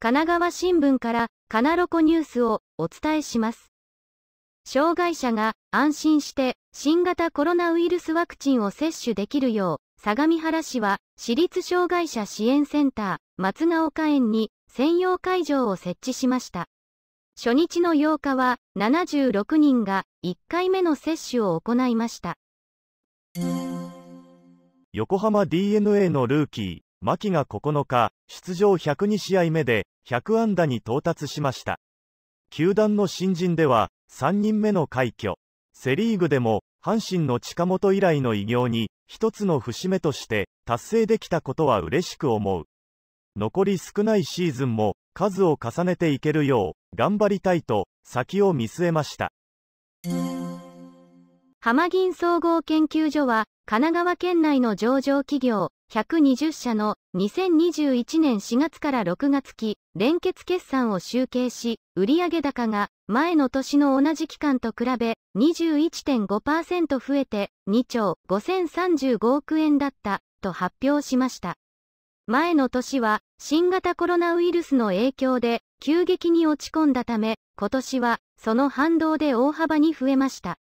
神奈川新聞からカナロコニュースをお伝えします。障害者が安心して新型コロナウイルスワクチンを接種できるよう、相模原市は私立障害者支援センター松ヶ丘園に専用会場を設置しました。初日の8日は76人が1回目の接種を行いました。横浜 DeNA のルーキー、牧が9日、出場102試合目で100安打に到達しました。球団の新人では3人目の快挙。セ・リーグでも阪神の近本以来の偉業に一つの節目として達成できたことは嬉しく思う。残り少ないシーズンも数を重ねていけるよう頑張りたいと先を見据えました。浜銀総合研究所は神奈川県内の上場企業120社の2021年4月から6月期連結決算を集計し、売上高が前の年の同じ期間と比べ21.5%増えて2兆5035億円だったと発表しました。前の年は新型コロナウイルスの影響で急激に落ち込んだため、今年はその反動で大幅に増えました。